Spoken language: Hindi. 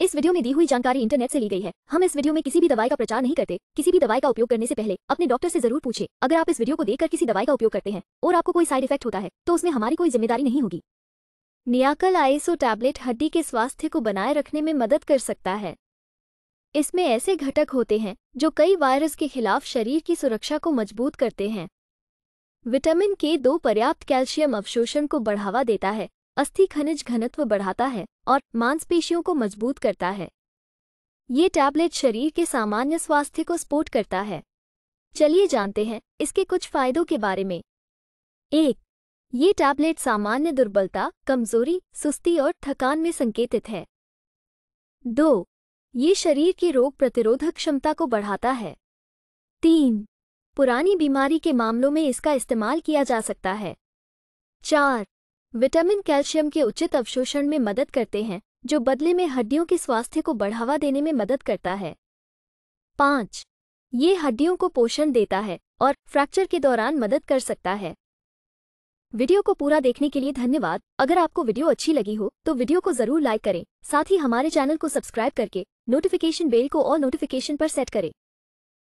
इस वीडियो में दी हुई जानकारी इंटरनेट से ली गई है हम इस वीडियो में किसी भी दवाई का प्रचार नहीं करते किसी भी दवाई का उपयोग करने से पहले अपने डॉक्टर से जरूर पूछे अगर आप इस वीडियो को देखकर किसी दवाई का उपयोग करते हैं और आपको कोई साइड इफेक्ट होता है तो उसमें हमारी कोई जिम्मेदारी नहीं होगी नियाकल आईसो टैबलेट हड्डी के स्वास्थ्य को बनाए रखने में मदद कर सकता है इसमें ऐसे घटक होते हैं जो कई वायरस के खिलाफ शरीर की सुरक्षा को मजबूत करते हैं विटामिन के दो पर्याप्त कैल्शियम अवशोषण को बढ़ावा देता है अस्थि खनिज घनत्व बढ़ाता है और मांसपेशियों को मजबूत करता है ये टैबलेट शरीर के सामान्य स्वास्थ्य को सपोर्ट करता है चलिए जानते हैं इसके कुछ फायदों के बारे में एक ये टैबलेट सामान्य दुर्बलता कमजोरी सुस्ती और थकान में संकेतित है दो ये शरीर की रोग प्रतिरोधक क्षमता को बढ़ाता है तीन पुरानी बीमारी के मामलों में इसका इस्तेमाल किया जा सकता है चार विटामिन कैल्शियम के उचित अवशोषण में मदद करते हैं जो बदले में हड्डियों के स्वास्थ्य को बढ़ावा देने में मदद करता है पाँच ये हड्डियों को पोषण देता है और फ्रैक्चर के दौरान मदद कर सकता है वीडियो को पूरा देखने के लिए धन्यवाद अगर आपको वीडियो अच्छी लगी हो तो वीडियो को जरूर लाइक करें साथ ही हमारे चैनल को सब्सक्राइब करके नोटिफिकेशन बेल को और नोटिफिकेशन पर सेट करें